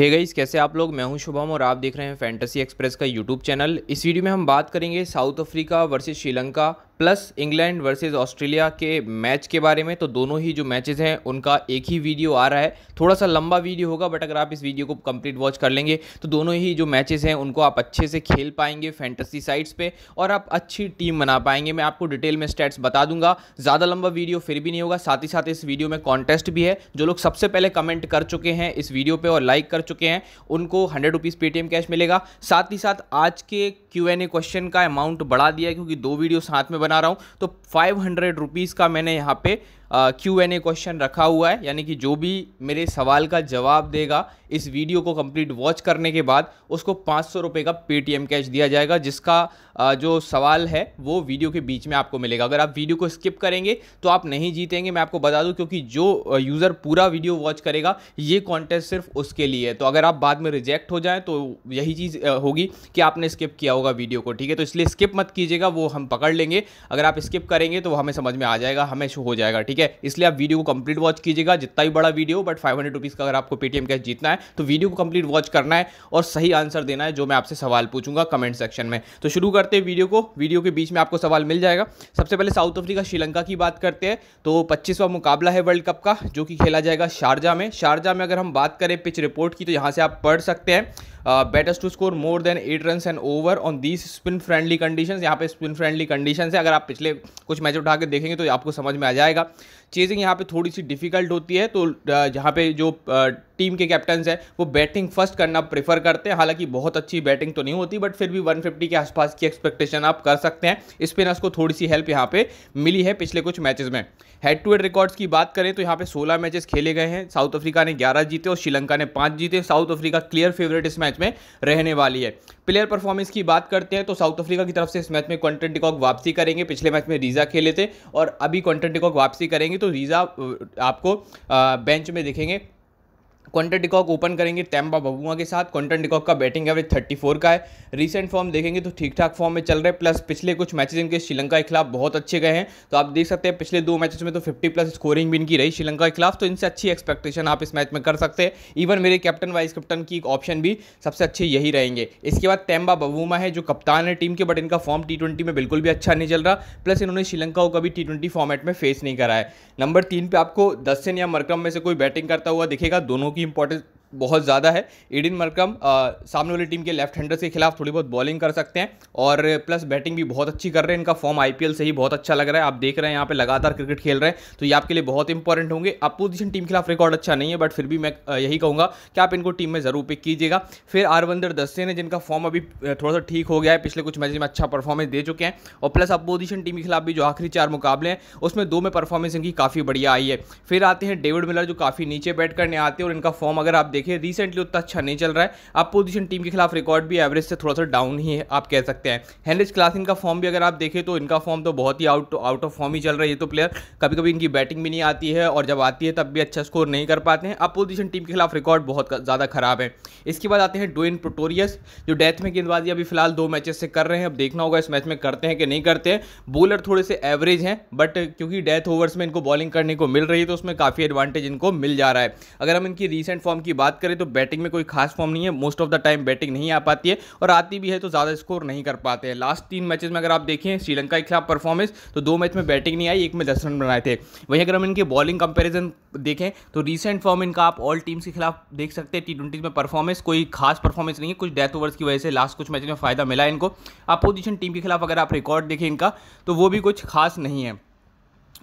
हे hey guys कैसे आप लोग मैं हूं शुभम और आप देख रहे हैं फैंटेसी एक्सप्रेस का यूट्यूब चैनल इस वीडियो में हम बात करेंगे South Africa versus Sri Lanka plus England versus Australia के मैच के बारे में तो दोनों ही जो मैचेस हैं उनका एक ही वीडियो आ रहा है थोड़ा सा लंबा वीडियो होगा बट अगर आप इस वीडियो को कंप्लीट वॉच कर लेंगे तो दोनों ही जो मैचेस हैं उनको आप अच्छे से खेल पाएंगे फैंटेसी साइट्स पे और आप अच्छी टीम बना पाएंगे मैं आपको डिटेल में स्टेट्स बता दूंगा ज़्यादा लंबा वीडियो फिर भी नहीं होगा साथ ही साथ इस वीडियो में कॉन्टेस्ट भी है जो लोग सबसे पहले कमेंट कर चुके हैं इस वीडियो पर और लाइक कर चुके हैं उनको हंड्रेड रुपीज़ पेटीएम कैश मिलेगा साथ ही साथ आज के क्यू एन ए क्वेश्चन का अमाउंट बढ़ा दिया क्योंकि दो वीडियो साथ में बना रहा हूँ तो फाइव हंड्रेड रुपीज़ का मैंने यहाँ पे क्यू एन ए क्वेश्चन रखा हुआ है यानी कि जो भी मेरे सवाल का जवाब देगा इस वीडियो को कंप्लीट वॉच करने के बाद उसको पाँच सौ रुपये का पेटीएम कैश दिया जाएगा जिसका uh, जो सवाल है वो वीडियो के बीच में आपको मिलेगा अगर आप वीडियो को स्किप करेंगे तो आप नहीं जीतेंगे मैं आपको बता दूँ क्योंकि जो यूज़र पूरा वीडियो वॉच करेगा ये कॉन्टेस्ट सिर्फ उसके लिए है तो अगर आप बाद में रिजेक्ट हो जाएँ तो यही चीज़ होगी कि आपने स्किप किया होगा वीडियो को ठीक है तो इसलिए स्किप मत कीजिएगा वो हम पकड़ लेंगे अगर आप स्किप करेंगे तो हमें समझ में आ जाएगा हमें हो जाएगा ठीक है ठीक है इसलिए आप वीडियो को कंप्लीट वॉच कीजिएगा जितना भी बड़ा वीडियो बट फाइव हंड्रेड का अगर आपको पेटीएम कैश जीतना है तो वीडियो को कंप्लीट वॉच करना है और सही आंसर देना है जो मैं आपसे सवाल पूछूंगा कमेंट सेक्शन में तो शुरू करते हैं वीडियो को वीडियो के बीच में आपको सवाल मिल जाएगा सबसे पहले साउथ अफ्रीका श्रीलंका की बात करते हैं तो पच्चीसवा मुकाबला है वर्ल्ड कप का जो कि खेला जाएगा शारजा में शारजा में अगर हम बात करें पिच रिपोर्ट की तो यहाँ से आप पढ़ सकते हैं batters to score more than eight run and over on these spin friendly condition यहाँ पे स्पिन फ्रेंडली कंडीशन है अगर आप पिछले कुछ मैच उठा के देखेंगे तो आपको समझ में आ जाएगा चेजिंग यहाँ पे थोड़ी सी डिफिकल्ट होती है तो uh, जहाँ पे जो टीम uh, के कैप्टन है वो बैटिंग फर्स्ट करना प्रेफर करते हैं हालांकि बहुत अच्छी बैटिंग तो नहीं होती बट फिर भी 150 के आसपास की एक्सपेक्टेशन आप कर सकते हैं स्पिनर्स को थोड़ी सी हेल्प यहाँ पे मिली है पिछले कुछ मैचेस में हेड टू हेड रिकॉर्ड्स की बात करें तो यहाँ पे 16 मैचेस खेले गए हैं साउथ अफ्रीका ने 11 जीते और श्रीलंका ने 5 जीते साउथ अफ्रीका क्लियर फेवरेट इस मैच में रहने वाली है प्लेयर परफॉर्मेंस की बात करते हैं तो साउथ अफ्रीका की तरफ से इस मैच में क्वेंटन डिकॉक वापसी करेंगे पिछले मैच में रीजा खेले थे और अभी क्वेंटन डिकॉक वापसी करेंगे तो रीजा आपको बेंच में दिखेंगे क्वांटन डिकॉक ओपन करेंगे टैम्बा बबुआ के साथ क्वांटन डिकॉक का बैटिंग एवरेज 34 का है रीसेंट फॉर्म देखेंगे तो ठीक ठाक फॉर्म में चल रहे प्लस पिछले कुछ मैचेस इनके श्रीलंका के खिलाफ बहुत अच्छे गए हैं तो आप देख सकते हैं पिछले दो मैचेस में तो 50 प्लस स्कोरिंग भी इनकी रही श्रीलंका के खिलाफ तो इनसे अच्छी एक्सपेक्टेशन आप इस मैच में कर सकते हैं इवन मेरे कैप्टन वाइस कैप्टन की ऑप्शन भी सबसे अच्छे यही रहेंगे इसके बाद टैम्बा बबूमा है जो कप्तान है टीम के बट इनका फॉर्म टी में बिल्कुल भी अच्छा नहीं चल रहा प्लस इन्होंने श्रीलंका को कभी टी फॉर्मेट में फेस नहीं करा है नंबर तीन पे आपको दस या मरकम में से कोई बैटिंग करता हुआ दिखेगा दोनों की की इंपॉर्टेंस बहुत ज़्यादा है एडिन मरकम सामने वाली टीम के लेफ्ट हैंडर के खिलाफ थोड़ी बहुत बॉलिंग कर सकते हैं और प्लस बैटिंग भी बहुत अच्छी कर रहे हैं इनका फॉर्म आईपीएल से ही बहुत अच्छा लग रहा है आप देख रहे हैं यहाँ पे लगातार क्रिकेट खेल रहे हैं तो ये आपके लिए बहुत इंपॉर्टेंट होंगे अपोजिशन टीम के खिलाफ रिकॉर्ड अच्छा नहीं है बट फिर भी मैं यही कहूँगा कि आप इनको टीम में ज़रूर पिक कीजिएगा फिर आरविंदर दस्ते ने जिनका फॉर्म अभी थोड़ा सा ठीक हो गया है पिछले कुछ मैच में अच्छा परफॉर्मेंस दे चुके हैं और प्लस अपोजिशन टीम के खिलाफ भी जो आखिरी चार मुकाबले हैं उसमें दो में परफॉर्मेंस इनकी काफ़ी बढ़िया आई है फिर आते हैं डेविड मिलर जो काफ़ी नीचे बैट करने आते हैं और इनका फॉर्म अगर आप देखिए रिसेंटली उतना अच्छा नहीं चल रहा है पोजिशन टीम के खिलाफ रिकॉर्ड भी एवरेज से थोड़ा सा डाउन ही है आप कह सकते हैं हेनरिच क्लासिन का फॉर्म भी अगर आप देखें तो इनका फॉर्म तो बहुत ही आउट आउट ऑफ फॉर्म ही चल रहा है ये तो प्लेयर कभी कभी इनकी बैटिंग भी नहीं आती है और जब आती है तब भी अच्छा स्कोर नहीं कर पाते हैं अपोजिशन टीम के खिलाफ रिकॉर्ड बहुत ज़्यादा खराब है इसके बाद आते हैं डोइन प्रोटोरियस जो डेथ में गेंदबाजी अभी फिलहाल दो मैचेस से कर रहे हैं अब देखना होगा इस मैच में करते हैं कि नहीं करते हैं बॉलर थोड़े से एवरेज हैं बट क्योंकि डेथ ओवर्स में इनको बॉलिंग करने को मिल रही है तो उसमें काफ़ी एडवांटेज इनको मिल जा रहा है अगर हम इनकी रिसेंट फॉर्म की बात बात करें तो बैटिंग में कोई खास फॉर्म नहीं है most of the time batting नहीं आ पाती है और आती भी है तो ज़्यादा स्कोर नहीं कर पाते हैं लास्ट तीन मैचेस में अगर आप देखें श्रीलंका के खिलाफ परफॉर्मेंस तो दो मैच में बैटिंग नहीं आई एक में दस रन बनाए थे वहीं अगर हम इनके बॉलिंग कंपेरिजन देखें तो रिसेंट फॉर्म इनका आप ऑल टीम्स के खिलाफ देख सकते हैं टी ट्वेंटी में परफॉर्मेंस कोई खास परफॉर्मेंस नहीं है कुछ डेथ ओवर्स की वजह से लास्ट कुछ मैच में फ़ायदा मिला इनको अपोजिशन टीम के खिलाफ अगर आप रिकॉर्ड देखें इनका तो वो भी कुछ खास नहीं है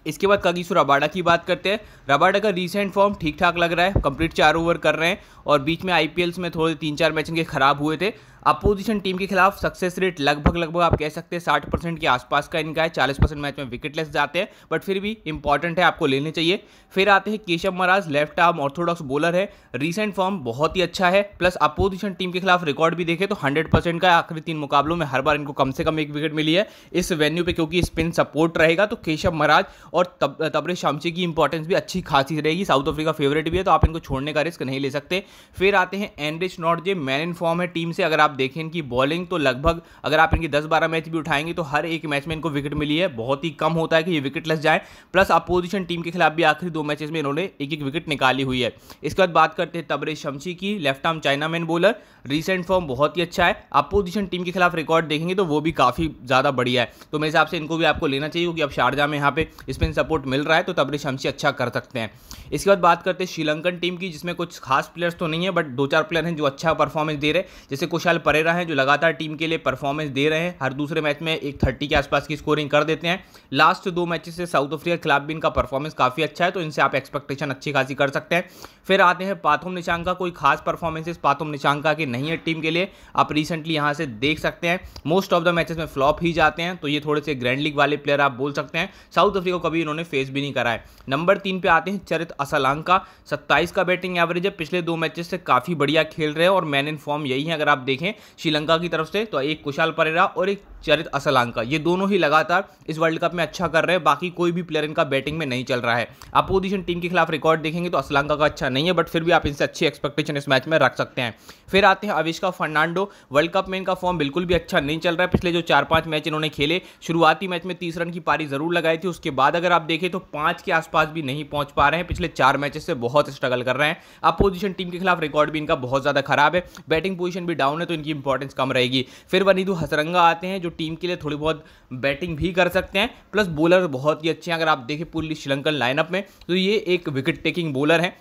इसके बाद कगिसू रबाडा की बात करते हैं रबाडा का रिसेंट फॉर्म ठीक ठाक लग रहा है कंप्लीट चार ओवर कर रहे हैं और बीच में आई में थोड़े तीन चार मैच इनके खराब हुए थे अपोजिशन टीम के खिलाफ सक्सेस रेट लगभग लगभग आप कह सकते हैं साठ परसेंट के आसपास का इनका है चालीस परसेंट मैच में विकेटलेस जाते हैं बट फिर भी इंपॉर्टेंट है आपको लेने चाहिए फिर आते हैं Keshav Maharaj left arm orthodox bowler है रिसेंट फॉर्म बहुत ही अच्छा है प्लस अपोजिशन टीम के खिलाफ रिकॉर्ड भी देखे तो हंड्रेड परसेंट का आखिरी तीन मुकाबलों में हर बार इनको कम से कम एक विकेट मिली है इस वेन्यू पर क्योंकि स्पिन सपोर्ट रहेगा तो केशव महाराज और तब तबरे शामची की इंपॉर्टेंस भी अच्छी खासी रहेगी साउथ अफ्रीका फेवरेट भी है तो आप इनको छोड़ने का रिस्क नहीं ले सकते फिर आते हैं Anrich Nortje man in form है टीम से अगर आप आप देखें इनकी बॉलिंग तो लगभग अगर आप इनकी दस बारह मैच भी उठाएंगे तो हर एक मैच में इनको विकेट मिली है बहुत ही कम होता है कि ये विकेट विकेटलेस जाए प्लस अपोजिशन टीम के खिलाफ भी आखिरी दो मैचेस में इन्होंने एक एक विकेट निकाली हुई है इसके बाद बात करते हैं तबरेज शमशी की left arm chinaman bowler recent form बहुत ही अच्छा है अपोजिशन टीम के खिलाफ रिकॉर्ड देखेंगे तो वो भी काफ़ी ज़्यादा बढ़िया है तो मेरे हिसाब से इनको भी आपको लेना चाहिए क्योंकि अब शारजा में यहाँ पे स्पिन सपोर्ट मिल रहा है तो तबरेज शमशी अच्छा कर सकते हैं इसके बाद बात करते हैं श्रीलंकन टीम की जिसमें कुछ खास प्लेयर्स तो नहीं है बट दो चार प्लेयर हैं जो अच्छा परफॉर्मेंस दे रहे हैं जैसे कुशाल मिसाल परेरा हैं जो लगातार टीम के लिए परफॉर्मेंस दे रहे हैं हर दूसरे मैच में एक थर्टी के आसपास की स्कोरिंग कर देते हैं लास्ट दो मैचेस से साउथ अफ्रीका खिलाफ भी इनका परफॉर्मेंस काफ़ी अच्छा है तो इनसे आप एक्सपेक्टेशन अच्छी खासी कर सकते हैं फिर आते हैं पाथुम निशांका कोई खास परफॉर्मेंसेस पाथुम निशांका के नहीं है टीम के लिए आप रिसेंटली यहाँ से देख सकते हैं मोस्ट ऑफ द मैचेस में फ्लॉप ही जाते हैं तो ये थोड़े से ग्रैंड लीग वाले प्लेयर आप बोल सकते हैं साउथ अफ्रीका को कभी इन्होंने फेस भी नहीं करा है नंबर तीन पर आते हैं चरित असलांका सत्ताईस का बैटिंग एवरेज है पिछले दो मैचेस से काफ़ी बढ़िया खेल रहे हैं और मैन इन फॉर्म यही है अगर आप देखें हैं श्रीलंका की तरफ से तो एक कुशाल परेरा और एक चरित असलांका ये दोनों ही लगातार इस वर्ल्ड कप में अच्छा कर रहे हैं बाकी कोई भी प्लेयर इनका बैटिंग में नहीं चल रहा है अपोजिशन टीम के खिलाफ रिकॉर्ड देखेंगे तो असलांका का अच्छा नहीं है बट फिर भी आप इनसे अच्छी एक्सपेक्टेशन इस मैच में रख सकते हैं फिर आते हैं अविष्का फर्नांडो वर्ल्ड कप में इनका फॉर्म बिल्कुल भी अच्छा नहीं चल रहा है पिछले जो चार पाँच मैच इन्होंने खेले शुरुआती मैच में तीस रन की पारी जरूर लगाई थी उसके बाद अगर आप देखें तो पाँच के आसपास भी नहीं पहुँच पा रहे हैं पिछले चार मैचेस से बहुत स्ट्रगल कर रहे हैं अपोजिशन टीम के खिलाफ रिकॉर्ड भी इनका बहुत ज़्यादा खराब है बैटिंग पोजिशन भी डाउन है तो इनकी इंपॉर्टेंस कम रहेगी फिर वनीदू हसरंगा आते हैं जो टीम के लिए थोड़ी बहुत बैटिंग भी कर सकते हैं प्लस बॉलर बहुत ही अच्छे हैं अगर आप देखें पूरी श्रीलंकन लाइनअप में तो ये एक विकेट टेकिंग बॉलर हैं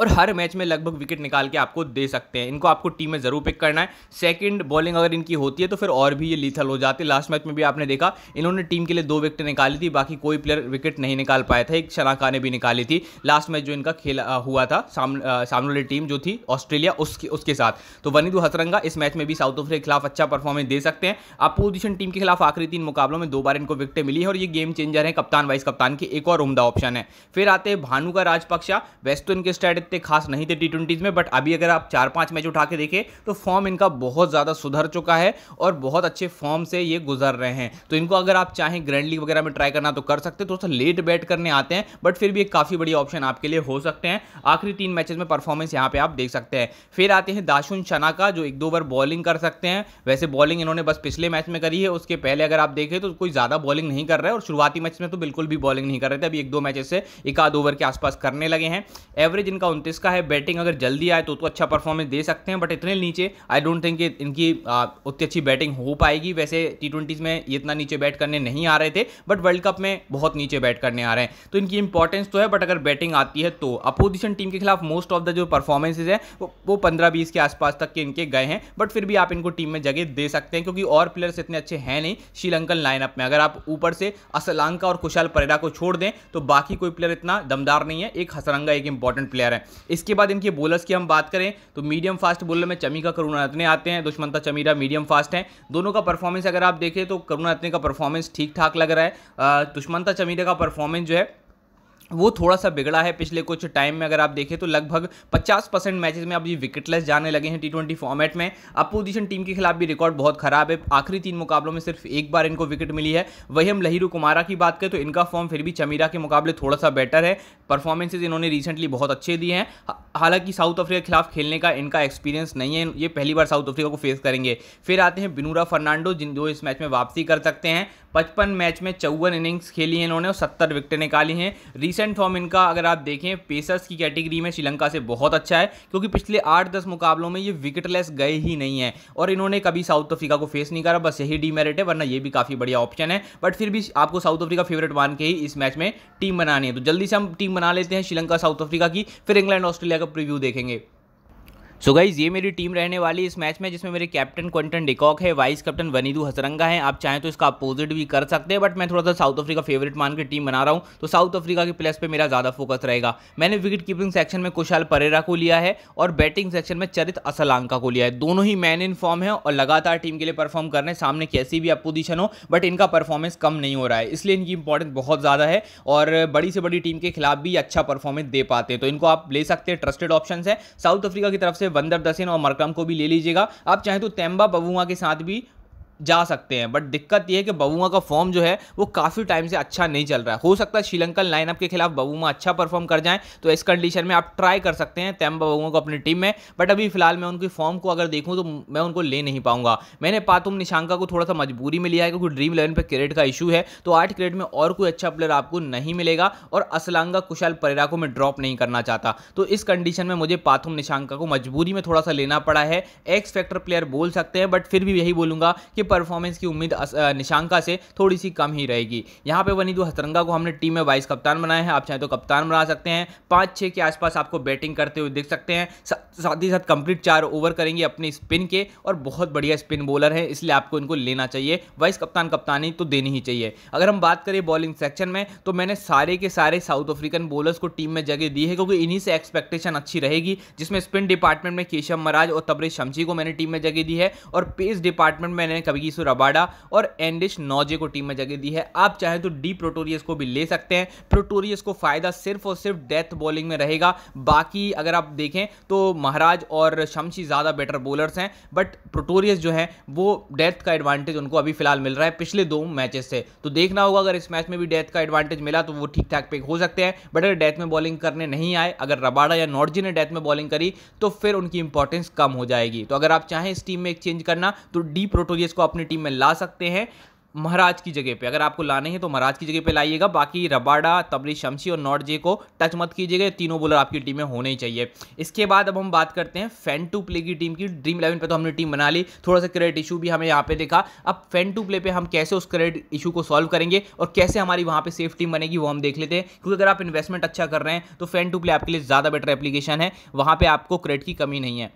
और हर मैच में लगभग विकेट निकाल के आपको दे सकते हैं इनको आपको टीम में ज़रूर पिक करना है सेकंड बॉलिंग अगर इनकी होती है तो फिर और भी ये लीथल हो जाते लास्ट मैच में भी आपने देखा इन्होंने टीम के लिए दो विकेट निकाली थी बाकी कोई प्लेयर विकेट नहीं निकाल पाया था एक शनाका ने भी निकाली थी लास्ट मैच जो इनका खेला हुआ था साम, सामने वाली टीम जो थी ऑस्ट्रेलिया उसके उसके साथ तो वनिधु हसरंगा इस मैच में भी साउथ अफ्रीका के खिलाफ अच्छा परफॉर्मेंस दे सकते हैं अपोजिशन टीम के खिलाफ आखिरी तीन मुकाबलों में दो बार इनको विकेटें मिली है और ये गेम चेंजर है कप्तान वाइस कप्तान की एक और उमदा ऑप्शन है फिर आते हैं भानु का राजपक्षा वेस्ट तो इनके स्टैट इतने खास नहीं थे टी ट्वेंटीज़ में बट अभी अगर आप चार पांच मैच उठा के देखें तो फॉर्म इनका बहुत ज़्यादा सुधर चुका है और बहुत अच्छे फॉर्म से ये गुजर रहे हैं तो इनको अगर आप चाहें ग्रैंड लीग वगैरह में ट्राई करना तो कर सकते थोड़ा सा लेट बैट करने आते हैं बट फिर भी एक काफ़ी बड़ी ऑप्शन आपके लिए हो सकते हैं आखिरी तीन मैचेस में परफॉर्मेंस यहाँ पे आप देख सकते हैं फिर आते हैं दाशुन शना का जो एक दो बार बॉलिंग कर सकते हैं वैसे बॉलिंग इन्होंने बस पिछले मैच में करी है उसके पहले अगर आप देखें तो कोई ज़्यादा बॉलिंग नहीं कर रहे और शुरुआती मैच में तो बिल्कुल भी बॉलिंग नहीं कर रहे थे अभी एक दो मैचेस से एक आध ओवर के आसपास करने लगे हैं एवरेज इनका उनतीस का है बैटिंग अगर जल्दी आए तो तो अच्छा परफॉर्मेंस दे सकते हैं बट इतने नीचे आई डोंट थिंक इनकी उतनी अच्छी बैटिंग हो पाएगी वैसे टी ट्वेंटीज़ में इतना नीचे बैट करने नहीं आ रहे थे बट वर्ल्ड कप में बहुत नीचे बैट करने आ रहे हैं तो इनकी इंपॉर्टेंस तो है बट अगर बैटिंग आती है तो अपोजिशन टीम के खिलाफ मोस्ट ऑफ द जो परफॉर्मेंसेज है वो पंद्रह बीस के आसपास तक के इनके गए हैं बट फिर भी आप इनको टीम में जगह दे सकते हैं क्योंकि और प्लेयर्स इतने अच्छे हैं नहीं श्रीलंकन लाइनअप में अगर आप ऊपर से असलांका और कुशाल परेरा को छोड़ दें तो बाकी कोई प्लेयर इतना दमदार नहीं है एक हसरंगा एक इंपॉर्टेंट प्लेयर है है इसके बाद इनके बोलर्स की हम बात करें तो मीडियम फास्ट बोलर में चमीका करुणारत्ने आते हैं दुष्मंता चमीरा मीडियम फास्ट हैं दोनों का परफॉर्मेंस अगर आप देखें तो करुणारत्ने का परफॉर्मेंस ठीक ठाक लग रहा है दुष्मंता चमीरा का परफॉर्मेंस जो है वो थोड़ा सा बिगड़ा है पिछले कुछ टाइम में अगर आप देखें तो लगभग 50 परसेंट मैचेज में अब ये विकेटलेस जाने लगे हैं टी ट्वेंटी फॉर्मेट में अपोजिशन टीम के खिलाफ भी रिकॉर्ड बहुत खराब है आखिरी तीन मुकाबलों में सिर्फ एक बार इनको विकेट मिली है वही हम लहिरू कुमारा की बात करें तो इनका फॉर्म फिर भी चमीरा के मुकाबले थोड़ा सा बेटर है परफॉर्मेंसेज इन्होंने रिसेंटली बहुत अच्छे दिए हैं हालांकि साउथ अफ्रीका के खिलाफ खेलने का इनका एक्सपीरियंस नहीं है ये पहली बार साउथ अफ्रीका को फेस करेंगे फिर आते हैं बिनूरा फर्नांडो जिन जो इस मैच में वापसी कर सकते हैं पचपन मैच में चौवन इनिंग्स खेली हैं इन्होंने और सत्तर विकेटें निकाली हैं रिसेंट फॉर्म इनका अगर आप देखें पेसर्स की कैटेगरी में श्रीलंका से बहुत अच्छा है क्योंकि पिछले आठ दस मुकाबलों में ये विकेटलेस गए ही नहीं है और इन्होंने कभी साउथ अफ्रीका को फेस नहीं करा बस यही डीमेरिट है वरना ये भी काफ़ी बढ़िया ऑप्शन है बट फिर भी आपको साउथ अफ्रीका फेवरेट मान के ही इस मैच में टीम बनानी है तो जल्दी से हम टीम बना लेते हैं श्रीलंका साउथ अफ्रीका की फिर इंग्लैंड ऑस्ट्रेलिया का प्रिव्यू देखेंगे सो so गाइज ये मेरी टीम रहने वाली इस मैच में जिसमें मेरे कैप्टन क्वेंटन डिकॉक है वाइस कैप्टन वनीदू हसरंगा है आप चाहें तो इसका अपोजिट भी कर सकते हैं बट मैं थोड़ा सा साउथ अफ्रीका फेवरेट मान के टीम बना रहा हूँ तो साउथ अफ्रीका के प्लेस पे मेरा ज़्यादा फोकस रहेगा मैंने विकेट कीपिंग सेक्शन में कुशाल परेरा को लिया है और बैटिंग सेक्शन में चरित असलांका को लिया है दोनों ही मैन इन फॉर्म है और लगातार टीम के लिए परफॉर्म कर रहे हैं सामने कैसी भी अपोजिशन हो बट इनका परफॉर्मेंस कम नहीं हो रहा है इसलिए इनकी इंपॉर्टेंस बहुत ज़्यादा है और बड़ी से बड़ी टीम के खिलाफ भी अच्छा परफॉर्मेंस दे पाते हैं तो इनको आप ले सकते हैं ट्रस्टेड ऑप्शन है साउथ अफ्रीका की तरफ से बंदर दसेन और मरकम को भी ले लीजिएगा आप चाहें तो तेम्बा बबुआ के साथ भी जा सकते हैं बट दिक्कत यह है कि बबूमा का फॉर्म जो है वो काफ़ी टाइम से अच्छा नहीं चल रहा है हो सकता है श्रीलंकन लाइनअप के खिलाफ बबूमा अच्छा परफॉर्म कर जाएं तो इस कंडीशन में आप ट्राई कर सकते हैं तैम बबूमा को अपनी टीम में बट अभी फिलहाल मैं उनकी फॉर्म को अगर देखूँ तो मैं उनको ले नहीं पाऊंगा मैंने पातुम निशांका को थोड़ा सा मजबूरी में लिया है क्योंकि ड्रीम इलेवन पर क्रिकेट का इशू है तो आठ क्रिकेट में और कोई अच्छा प्लेयर आपको नहीं मिलेगा और असलांगा कुशल परेरा को मैं ड्रॉप नहीं करना चाहता तो इस कंडीशन में मुझे पाथुम निशांका को मजबूरी में थोड़ा सा लेना पड़ा है एक्स फैक्टर प्लेयर बोल सकते हैं बट फिर भी यही बोलूंगा कि परफॉर्मेंस की उम्मीद निशांका से थोड़ी सी कम ही रहेगी यहाँ पे वनीदू हतरंगा को हमने टीम में वाइस कप्तान बनाया है आप चाहें तो कप्तान बना सकते हैं पाँच छः के आसपास आपको बैटिंग करते हुए देख सकते हैं साथ ही साथ कंप्लीट चार ओवर करेंगे अपनी स्पिन के और बहुत बढ़िया स्पिन बॉलर है इसलिए आपको इनको लेना चाहिए वाइस कप्तान कप्तानी तो देनी ही चाहिए अगर हम बात करें बॉलिंग सेक्शन में तो मैंने सारे के सारे साउथ अफ्रीकन बॉलर्स को टीम में जगह दी है क्योंकि इन्हीं से एक्सपेक्टेशन अच्छी रहेगी जिसमें स्पिन डिपार्टमेंट में केशव महाराज और तबरे शमशी को मैंने टीम में जगह दी है और पेस डिपार्टमेंट में मैंने कभी फर्गीसो रबाडा और एंडिश नौजे को टीम में जगह दी है आप चाहें तो डी प्रोटोरियस को भी ले सकते हैं प्रोटोरियस को फायदा सिर्फ और सिर्फ डेथ बॉलिंग में रहेगा बाकी अगर आप देखें तो महाराज और शमशी ज़्यादा बेटर बॉलर्स हैं बट प्रोटोरियस जो है वो डेथ का एडवांटेज उनको अभी फिलहाल मिल रहा है पिछले दो मैचेस से तो देखना होगा अगर इस मैच में भी डेथ का एडवांटेज मिला तो वो ठीक ठाक पिक हो सकते हैं बट अगर डेथ में बॉलिंग करने नहीं आए अगर रबाडा या नॉर्जी ने डेथ में बॉलिंग करी तो फिर उनकी इंपॉर्टेंस कम हो जाएगी तो अगर आप चाहें इस टीम में एक चेंज करना तो डी प्रोटोरियस को अपनी टीम में ला सकते हैं महाराज की जगह पे अगर आपको लाने हैं तो महाराज की जगह पे लाइएगा बाकी रबाडा तबरी शमशी और नॉट जे को टच मत कीजिएगा तीनों बॉलर आपकी टीम में होने ही चाहिए इसके बाद अब हम बात करते हैं फैन टू प्ले की टीम की ड्रीम इलेवन पे तो हमने टीम बना ली थोड़ा सा क्रेडिट इशू भी हमें यहाँ पे देखा अब फैन टू प्ले पर हम कैसे उस क्रेडिट इशू को सॉल्व करेंगे और कैसे हमारी वहाँ पर सेफ टीम बनेगी वो हम देख लेते हैं क्योंकि अगर आप इन्वेस्टमेंट अच्छा कर रहे हैं तो फैन टू प्ले आपके लिए ज़्यादा बेटर एप्लीकेशन है वहाँ पर आपको क्रेडिट की कमी नहीं है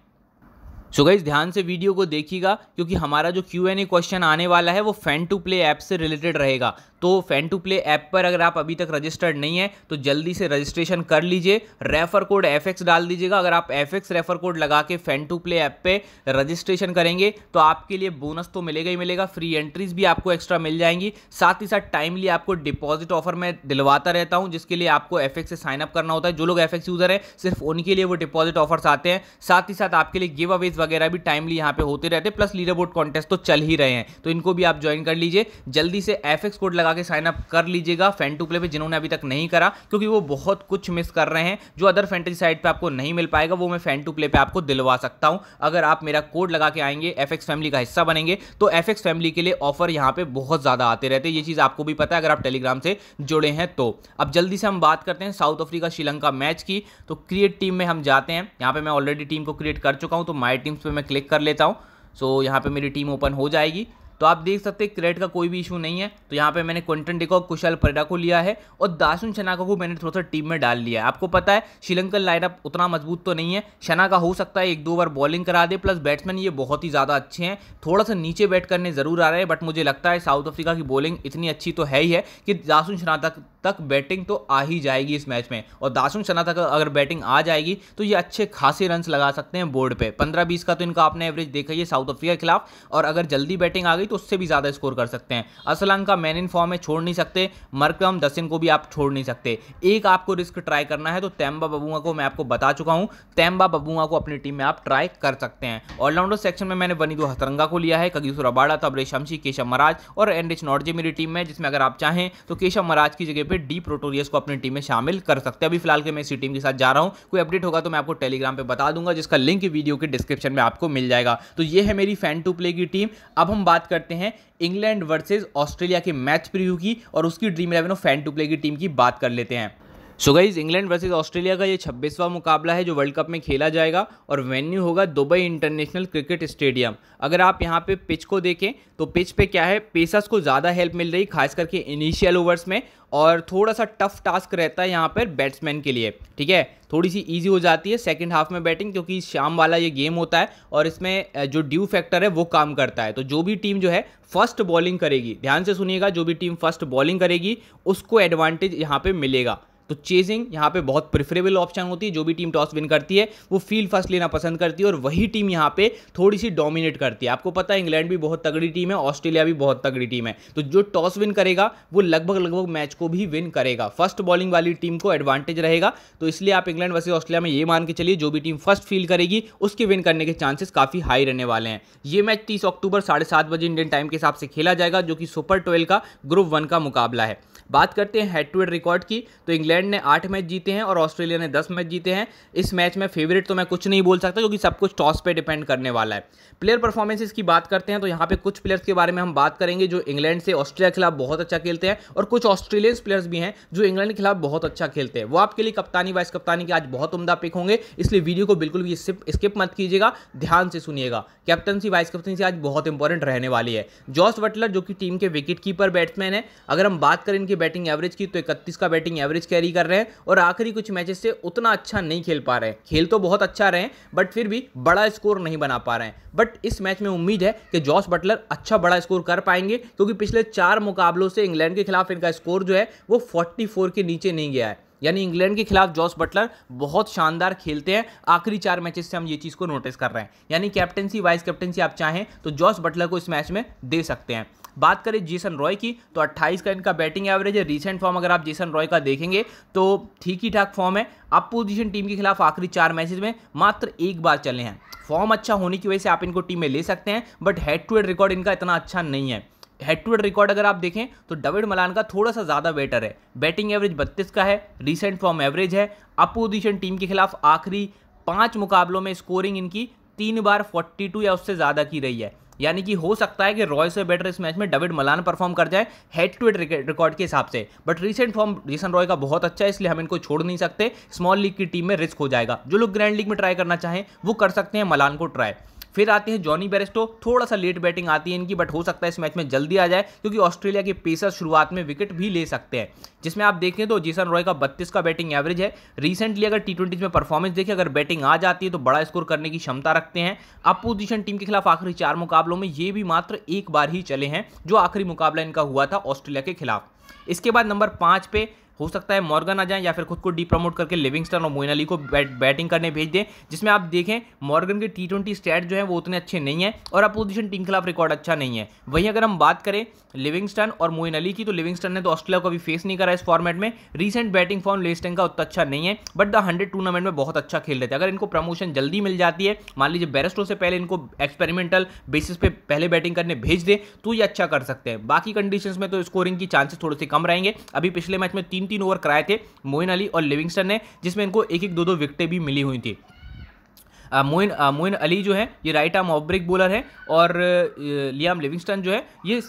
सो गाइज ध्यान से वीडियो को देखिएगा क्योंकि हमारा जो क्यू एन ए क्वेश्चन आने वाला है वो फैन टू प्ले ऐप से रिलेटेड रहेगा तो फैन टू प्ले ऐप पर अगर आप अभी तक रजिस्टर्ड नहीं है तो जल्दी से रजिस्ट्रेशन कर लीजिए रेफर कोड एफ एक्स डाल दीजिएगा अगर आप एफ एक्स रेफर कोड लगा के फैन टू प्ले ऐप पे रजिस्ट्रेशन करेंगे तो आपके लिए बोनस तो मिलेगा ही मिलेगा फ्री एंट्रीज भी आपको एक्स्ट्रा मिल जाएंगी साथ ही साथ टाइमली आपको डिपॉजिट ऑफर मैं दिलवाता रहता हूँ जिसके लिए आपको एफ से साइनअप करना होता है जो लोग एफ यूज़र है सिर्फ उनके लिए वो डिपॉजिट ऑफर्स आते हैं साथ ही साथ आपके लिए गिव अवेज वगैरह भी टाइमली यहाँ पे होते रहते प्लस लीडर बोर्ड कॉन्टेस्ट तो चल ही रहे हैं तो इनको भी आप ज्वाइन कर लीजिए जल्दी से एफ कोड लगा के साइनअप कर लीजिएगा फैन टू प्ले पर जिन्होंने अभी तक नहीं करा क्योंकि वो बहुत कुछ मिस कर रहे हैं जो अदर फैंटेसी साइट पर आपको नहीं मिल पाएगा वो मैं फैन टू प्ले पर आपको दिलवा सकता हूँ अगर आप मेरा कोड लगा के आएंगे एफ फैमिली का हिस्सा बनेंगे तो एफ फैमिली के लिए ऑफर यहाँ पर बहुत ज़्यादा आते रहते ये चीज़ आपको भी पता है अगर आप टेलीग्राम से जुड़े हैं तो अब जल्दी से हम बात करते हैं साउथ अफ्रीका श्रीलंका मैच की तो क्रिएट टीम में हम जाते हैं यहाँ पे मैं ऑलरेडी टीम को क्रिएट कर चुका हूँ तो माई सेटिंग्स पे मैं क्लिक कर लेता हूँ सो so, यहाँ पे मेरी टीम ओपन हो जाएगी तो आप देख सकते हैं क्रेडिट का कोई भी इशू नहीं है तो यहाँ पे मैंने क्विंटन डिकॉ कुशल परेडा को लिया है और दासुन शनाका को मैंने थोड़ा सा टीम में डाल लिया है आपको पता है श्रीलंकन लाइनअप उतना मजबूत तो नहीं है शनाका हो सकता है एक दो बार बॉलिंग करा दे प्लस बैट्समैन ये बहुत ही ज़्यादा अच्छे हैं थोड़ा सा नीचे बैट करने ज़रूर आ रहे हैं बट मुझे लगता है साउथ अफ्रीका की बॉलिंग इतनी अच्छी तो है ही है कि दासुन शनाका तक बैटिंग तो आ ही जाएगी इस मैच में और दासुंग सना तक अगर बैटिंग आ जाएगी तो ये अच्छे खासे रन लगा सकते हैं बोर्ड पे पंद्रह बीस का तो इनका आपने एवरेज देखा ही है साउथ अफ्रीका के खिलाफ और अगर जल्दी बैटिंग आ गई तो उससे भी ज़्यादा स्कोर कर सकते हैं असलंग का मैन इन फॉर्म है छोड़ नहीं सकते मरकम दसिन को भी आप छोड़ नहीं सकते एक आपको रिस्क ट्राई करना है तो तैम्बा बबुआ को मैं आपको बता चुका हूँ तैम्बा बबुआ को अपनी टीम में आप ट्राई कर सकते हैं ऑलराउंडर सेक्शन में मैंने दो हतरंगा को लिया है कगीसुर अबाड़ा तबरे शमशी केशव महाराज और एनरिच नॉर्जे मेरी टीम में जिसमें अगर आप चाहें तो केशव महाराज की जगह पे डी प्रोटोरियस को अपनी टीम में शामिल कर सकते हैं अभी फिलहाल के मैं इसी टीम के साथ जा रहा हूँ कोई अपडेट होगा तो मैं आपको टेलीग्राम पर बता दूंगा जिसका लिंक वीडियो के डिस्क्रिप्शन में आपको मिल जाएगा तो ये है मेरी फैन टू प्ले की टीम अब हम बात करते हैं इंग्लैंड वर्सेज ऑस्ट्रेलिया के मैच प्रीव्यू की और उसकी ड्रीम इलेवन और फैन टू प्ले की टीम की बात कर लेते हैं so guys England versus Australia का ये छब्बीसवां मुकाबला है जो वर्ल्ड कप में खेला जाएगा और वेन्यू होगा दुबई इंटरनेशनल क्रिकेट स्टेडियम अगर आप यहाँ पे पिच को देखें तो पिच पे क्या है पेसर्स को ज़्यादा हेल्प मिल रही खास करके इनिशियल ओवर्स में और थोड़ा सा टफ टास्क रहता है यहाँ पर बैट्समैन के लिए ठीक है थोड़ी सी इजी हो जाती है सेकंड हाफ में बैटिंग क्योंकि शाम वाला ये गेम होता है और इसमें जो ड्यू फैक्टर है वो काम करता है तो जो भी टीम जो है फर्स्ट बॉलिंग करेगी ध्यान से सुनिएगा जो भी टीम फर्स्ट बॉलिंग करेगी उसको एडवांटेज यहाँ पर मिलेगा तो चेजिंग यहाँ पे बहुत प्रिफरेबल ऑप्शन होती है जो भी टीम टॉस विन करती है वो फील्ड फर्स्ट लेना पसंद करती है और वही टीम यहाँ पे थोड़ी सी डोमिनेट करती है आपको पता है इंग्लैंड भी बहुत तगड़ी टीम है ऑस्ट्रेलिया भी बहुत तगड़ी टीम है तो जो टॉस विन करेगा वो लगभग लगभग मैच को भी विन करेगा फर्स्ट बॉलिंग वाली टीम को एडवांटेज रहेगा तो इसलिए आप इंग्लैंड वर्सेज ऑस्ट्रेलिया में ये मान के चलिए जो भी टीम फर्स्ट फील करेगी उसके विन करने के चांसेस काफ़ी हाई रहने वाले हैं ये मैच तीस अक्टूबर साढ़े बजे इंडियन टाइम के हिसाब से खेला जाएगा जो कि सुपर ट्वेल्व का ग्रुप वन का मुकाबला है बात करते हैं हेड टू हेड रिकॉर्ड की तो इंग्लैंड ने आठ मैच जीते हैं और ऑस्ट्रेलिया ने दस मैच जीते हैं इस मैच में फेवरेट तो मैं कुछ नहीं बोल सकता क्योंकि सब कुछ टॉस पर डिपेंड करने वाला है प्लेयर परफॉर्मेंसेस की बात करते हैं तो यहाँ पे कुछ प्लेयर्स के बारे में हम बात करेंगे जो इंग्लैंड से ऑस्ट्रेलिया के खिलाफ बहुत अच्छा खेलते हैं और कुछ ऑस्ट्रेलियंस प्लेयर्स भी हैं जो इंग्लैंड के खिलाफ बहुत अच्छा खेलते हैं वो आपके लिए कप्तानी वाइस कप्तानी के आज बहुत उमदा पिक होंगे इसलिए वीडियो को बिल्कुल भी स्किप मत कीजिएगा ध्यान से सुनिएगा कैप्टनसी वाइस कैप्टनसी आज बहुत इंपॉर्टेंट रहने वाली है जॉस वटलर जो कि टीम के विकेट कीपर बैट्समैन है अगर हम बात करें इनके बैटिंग एवरेज की तो इकतीस का बैटिंग एवरेज कैरी कर रहे हैं और आखिरी कुछ मैचेस से उतना अच्छा नहीं खेल पा रहे हैं खेल तो बहुत अच्छा रहे हैं बट फिर भी बड़ा स्कोर नहीं बना पा रहे हैं बट इस मैच में उम्मीद है कि जॉस बटलर अच्छा बड़ा स्कोर कर पाएंगे क्योंकि पिछले चार मुकाबलों से इंग्लैंड के खिलाफ इनका स्कोर जो है वो फोर्टी के नीचे नहीं गया है यानी इंग्लैंड के खिलाफ जॉस बटलर बहुत शानदार खेलते हैं आखिरी चार मैचेस से हम ये चीज़ को नोटिस कर रहे हैं यानी कैप्टनसी वाइस कैप्टनसी आप चाहें तो जॉस बटलर को इस मैच में दे सकते हैं बात करें जीसन रॉय की तो अट्ठाईस का इनका बैटिंग एवरेज है रिसेंट फॉर्म अगर आप जीसन रॉय का देखेंगे तो ठीक ही ठाक फॉर्म है अपोजिशन टीम के खिलाफ आखिरी चार मैचेज में मात्र एक बार चले हैं फॉर्म अच्छा होने की वजह से आप इनको टीम में ले सकते हैं but head to head record इनका इतना अच्छा नहीं है हेड टू हेड रिकॉर्ड अगर आप देखें तो डविड मलान का थोड़ा सा ज़्यादा बेटर है बैटिंग एवरेज बत्तीस का है रिसेंट फॉर्म एवरेज है अपोजिशन टीम के खिलाफ आखिरी पांच मुकाबलों में स्कोरिंग इनकी तीन बार 42 या उससे ज़्यादा की रही है यानी कि हो सकता है कि रॉय से बेटर इस मैच में डेविड मलान परफॉर्म कर जाए हेड टू हेड रिकॉर्ड के हिसाब से but recent form Jason Roy का बहुत अच्छा है इसलिए हम इनको छोड़ नहीं सकते स्मॉल लीग की टीम में रिस्क हो जाएगा जो लोग ग्रैंड लीग में ट्राई करना चाहें वो कर सकते हैं मलान को ट्राई फिर आते हैं जॉनी बेरेस्टो थोड़ा सा लेट बैटिंग आती है इनकी बट हो सकता है इस मैच में जल्दी आ जाए क्योंकि ऑस्ट्रेलिया के पेसर शुरुआत में विकेट भी ले सकते हैं जिसमें आप देखें तो जीसन रॉय का बत्तीस का बैटिंग एवरेज है रिसेंटली अगर टी में परफॉर्मेंस देखें अगर बैटिंग आ जाती है तो बड़ा स्कोर करने की क्षमता रखते हैं अपोजिशन टीम के खिलाफ आखिरी चार मुकाबलों में ये भी मात्र एक बार ही चले हैं जो आखिरी मुकाबला इनका हुआ था ऑस्ट्रेलिया के खिलाफ इसके बाद नंबर पाँच पे हो सकता है मॉर्गन आ जाए या फिर खुद को डी प्रमोट करके लिविंगस्टन और मोइन अली को बैट, बैटिंग करने भेज दें जिसमें आप देखें मॉर्गन के टी ट्वेंटी स्टैट जो है वो उतने अच्छे नहीं है और अपोजिशन टीम खिलाफ रिकॉर्ड अच्छा नहीं है वहीं अगर हम बात करें लिविंगस्टन और मोइन अली की तो लिविंगस्टन ने तो ऑस्ट्रेलिया को अभी फेस नहीं करा इस फॉर्मेट में रीसेंट बैटिंग फॉर्म लिविंगस्टन का उतना अच्छा नहीं है बट द हंड्रेड टूर्नामेंट में बहुत अच्छा खेल रहे थे अगर इनको प्रमोशन जल्दी मिल जाती है मान लीजिए बैरस्टो से पहले इनको एक्सपेरिमेंटल बेसिस पे पहले बैटिंग करने भेज दे तो ये अच्छा कर सकते हैं बाकी कंडीशन में तो स्कोरिंग की चांसेस थोड़े से कम रहेंगे अभी पिछले मैच में तीन तीन ओवर कराए थे मोइन अली और लिविंगस्टन ने जिसमें इनको एक एक दो दो विकटें भी मिली हुई थी मोइन मोइन अली जो है ये right arm off break bowler है और लियाम लिविंगस्टन जो है ये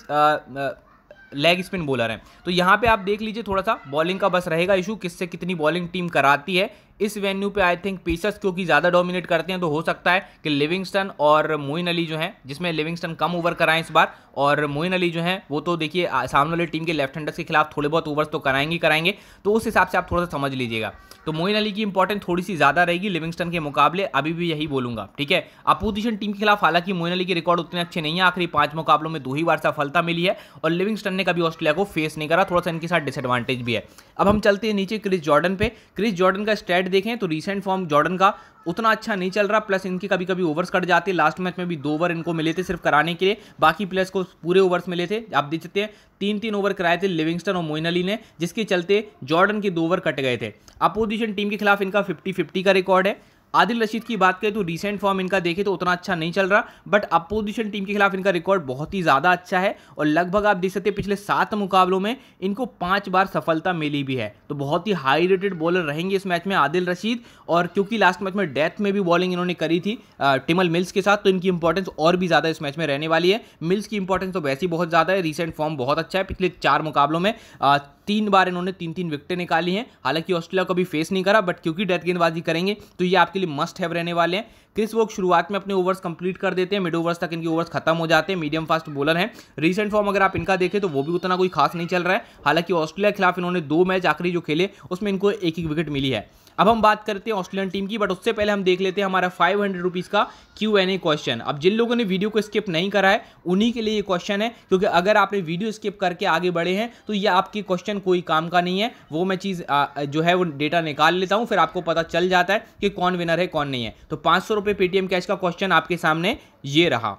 लेग स्पिन बॉलर हैं तो यहाँ पे आप देख लीजिए थोड़ा सा बॉलिंग का बस रहेगा इशू किससे कितनी बॉलिंग टीम कराती है इस वेन्यू पे आई थिंक पेसर्स क्योंकि ज़्यादा डोमिनेट करते हैं तो हो सकता है कि लिविंगस्टन और मोइन अली जो हैं जिसमें लिविंगस्टन कम ओवर कराएं इस बार और मोइन अली जो हैं वो तो देखिए सामने वाली टीम के लेफ्ट हैंडर्स के खिलाफ थोड़े बहुत ओवर्स तो कराएंगे कराएंगे तो उस हिसाब से आप थोड़ा सा समझ लीजिएगा तो मोइन अली की इंपॉर्टेंट थोड़ी सी ज़्यादा रहेगी लिविंगस्टन के मुकाबले अभी भी यही बोलूंगा ठीक है अपोजिशन टीम के खिलाफ हालांकि मोइन अली के रिकॉर्ड उतने अच्छे नहीं है आखिरी पांच मुकाबलों में दो ही बार सफलता मिली है और लिविंगस्टन ने कभी ऑस्ट्रेलिया को फेस नहीं करा थोड़ा सा इनके साथ डिसएडवांटेज भी है अब हम चलते हैं नीचे क्रिस जॉर्डन पे क्रिस जॉर्डन का स्टैट देखें तो रिसेंट फॉर्म जॉर्डन का उतना अच्छा नहीं चल रहा प्लस इनके कभी कभी ओवर्स कट जाते लास्ट मैच में भी दो ओवर इनको मिले थे सिर्फ कराने के लिए बाकी प्लेयर्स को पूरे ओवर्स मिले थे आप देख सकते हैं तीन तीन ओवर कराए थे लिविंगस्टन और मोइन अली ने जिसके चलते जॉर्डन के दो ओवर कट गए थे अपोजिशन टीम के खिलाफ इनका फिफ्टी फिफ्टी का रिकॉर्ड है आदिल रशीद की बात करें तो रिसेंट फॉर्म इनका देखें तो उतना अच्छा नहीं चल रहा बट अपोजिशन टीम के खिलाफ इनका रिकॉर्ड बहुत ही ज़्यादा अच्छा है और लगभग आप देख सकते हैं पिछले सात मुकाबलों में इनको पाँच बार सफलता मिली भी है तो बहुत ही हाई रेटेड बॉलर रहेंगे इस मैच में आदिल रशीद और क्योंकि लास्ट मैच में डेथ में भी बॉलिंग इन्होंने करी थी टिमल मिल्स के साथ तो इनकी इंपॉर्टेंस और भी ज़्यादा इस मैच में रहने वाली है मिल्स की इंपॉर्टेंस तो वैसी बहुत ज़्यादा है रिसेंट फॉर्म बहुत अच्छा है पिछले चार मुकाबलों में तीन बार इन्होंने तीन तीन विकटें निकाली हैं हालांकि ऑस्ट्रेलिया को अभी फेस नहीं करा बट क्योंकि डेथ गेंदबाजी करेंगे तो ये आपके लिए मस्ट हैव रहने वाले हैं क्रिस वोक शुरुआत में अपने ओवर्स कंप्लीट कर देते हैं मिड ओवर्स तक इनके ओवर्स खत्म हो जाते हैं मीडियम फास्ट बॉलर हैं रीसेंट फॉर्म अगर आप इनका देखें तो वो भी उतना कोई खास नहीं चल रहा है हालांकि ऑस्ट्रेलिया के खिलाफ इन्होंने दो मैच आखिरी जो खेले उसमें इनको एक एक विकेट मिली है अब हम बात करते हैं ऑस्ट्रेलियन टीम की बट उससे पहले हम देख लेते हैं हमारा फाइव हंड्रेड रुपीज़ का क्यू एन ए क्वेश्चन अब जिन लोगों ने वीडियो को स्किप नहीं करा है उन्हीं के लिए ये क्वेश्चन है क्योंकि अगर आपने वीडियो स्किप करके आगे बढ़े हैं तो ये आपके क्वेश्चन कोई काम का नहीं है वो मैं चीज़ जो है वो डेटा निकाल लेता हूँ फिर आपको पता चल जाता है कि कौन विनर है कौन नहीं है तो पाँच सौ रुपये पेटीएम कैश का क्वेश्चन आपके सामने ये रहा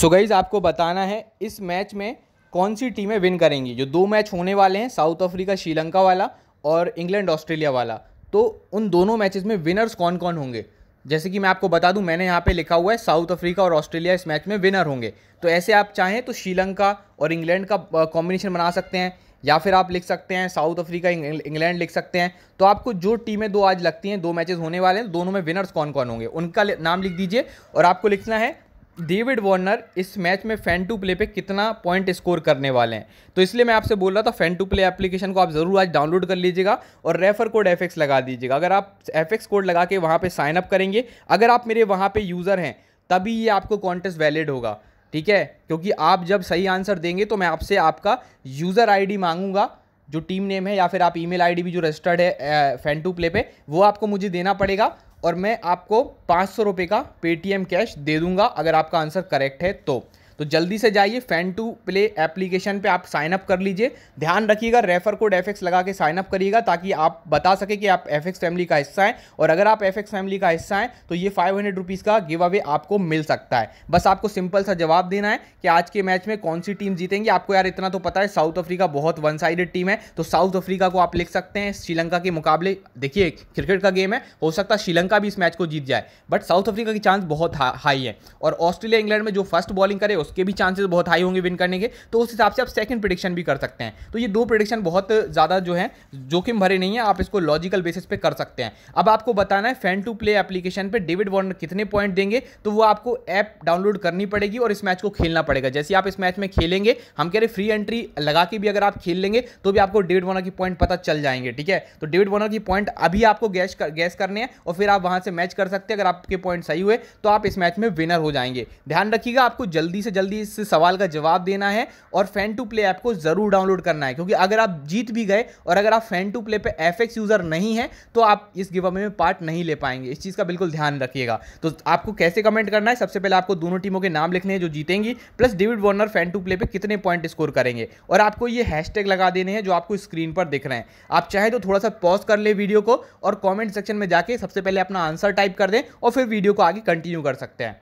सो so आपको बताना है इस मैच में कौन सी टीमें विन करेंगी जो दो मैच होने वाले हैं साउथ अफ्रीका श्रीलंका वाला और इंग्लैंड ऑस्ट्रेलिया वाला तो उन दोनों मैचेस में विनर्स कौन कौन होंगे जैसे कि मैं आपको बता दूं मैंने यहाँ पे लिखा हुआ है साउथ अफ्रीका और ऑस्ट्रेलिया इस मैच में विनर होंगे तो ऐसे आप चाहें तो श्रीलंका और इंग्लैंड का कॉम्बिनेशन बना सकते हैं या फिर आप लिख सकते हैं साउथ अफ्रीका इंग्लैंड लिख सकते हैं तो आपको जो टीमें दो आज लगती हैं दो मैचेस होने वाले हैं तो दोनों में विनर्स कौन कौन होंगे उनका नाम लिख दीजिए और आपको लिखना है डेविड वार्नर इस मैच में फैन टू प्ले पे कितना पॉइंट स्कोर करने वाले हैं तो इसलिए मैं आपसे बोल रहा था फैन टू प्ले एप्लीकेशन को आप ज़रूर आज डाउनलोड कर लीजिएगा और रेफर कोड एफ लगा दीजिएगा अगर आप एफ कोड लगा के वहाँ पर साइनअप करेंगे अगर आप मेरे वहाँ पर यूज़र हैं तभी ये आपको कॉन्टेस्ट वैलिड होगा ठीक है क्योंकि आप जब सही आंसर देंगे तो मैं आपसे आपका यूज़र आईडी मांगूंगा जो टीम नेम है या फिर आप ईमेल आईडी भी जो रजिस्टर्ड है फैन टू प्ले पे वो आपको मुझे देना पड़ेगा और मैं आपको पाँच सौ रुपये का पेटीएम कैश दे दूंगा अगर आपका आंसर करेक्ट है तो तो जल्दी से जाइए फैन टू प्ले एप्लीकेशन पे आप साइन अप कर लीजिए ध्यान रखिएगा रेफर कोड एफ लगा के साइन अप करिएगा ताकि आप बता सके कि आप एफ फैमिली का हिस्सा हैं और अगर आप एफ फैमिली का हिस्सा हैं तो ये फाइव हंड्रेड का गिव अवे आपको मिल सकता है बस आपको सिंपल सा जवाब देना है कि आज के मैच में कौन सी टीम जीतेंगी आपको यार इतना तो पता है साउथ अफ्रीका बहुत वन साइडेड टीम है तो साउथ अफ्रीका को आप लिख सकते हैं श्रीलंका के मुकाबले देखिए क्रिकेट का गेम है हो सकता है श्रीलंका भी इस मैच को जीत जाए बट साउथ अफ्रीका की चांस बहुत हाई है और ऑस्ट्रेलिया इंग्लैंड में जो फर्स्ट बॉलिंग करे उस उसके भी चांसेस बहुत हाई होंगे विन करने के तो उस हिसाब से आप सेकंड प्रिडिक्शन भी कर सकते हैं तो ये दो प्रिडिक्शन बहुत ज़्यादा जो है जोखिम भरे नहीं है आप इसको लॉजिकल बेसिस पे कर सकते हैं अब आपको बताना है फैन टू प्ले एप्लीकेशन पर डेविड वॉर्नर कितने पॉइंट देंगे तो वो आपको ऐप डाउनलोड करनी पड़ेगी और इस मैच को खेलना पड़ेगा जैसे आप इस मैच में खेलेंगे हम कह रहे फ्री एंट्री लगा के भी अगर आप खेल लेंगे तो भी आपको डेविड वॉर्नर की पॉइंट पता चल जाएंगे ठीक है तो डेविड वॉर्नर की पॉइंट अभी आपको गैस गैस करने हैं और फिर आप वहां से मैच कर सकते हैं अगर आपके पॉइंट सही हुए तो आप इस मैच में विनर हो जाएंगे ध्यान रखिएगा आपको जल्दी से जल्दी जल्दी इस सवाल का जवाब देना है और फैन टू प्ले ऐप को ज़रूर डाउनलोड करना है क्योंकि अगर आप जीत भी गए और अगर आप फैन टू प्ले पे एफ यूज़र नहीं है तो आप इस गिव अवे में पार्ट नहीं ले पाएंगे इस चीज़ का बिल्कुल ध्यान रखिएगा तो आपको कैसे कमेंट करना है सबसे पहले आपको दोनों टीमों के नाम लिखने हैं जो जीतेंगी plus David Warner fan to play पर कितने पॉइंट स्कोर करेंगे और आपको ये हैशटैग लगा देने हैं जो आपको स्क्रीन पर दिख रहे हैं आप चाहे तो थोड़ा सा पॉज कर ले वीडियो को और कॉमेंट सेक्शन में जाके सबसे पहले अपना आंसर टाइप कर दें और फिर वीडियो को आगे कंटिन्यू कर सकते हैं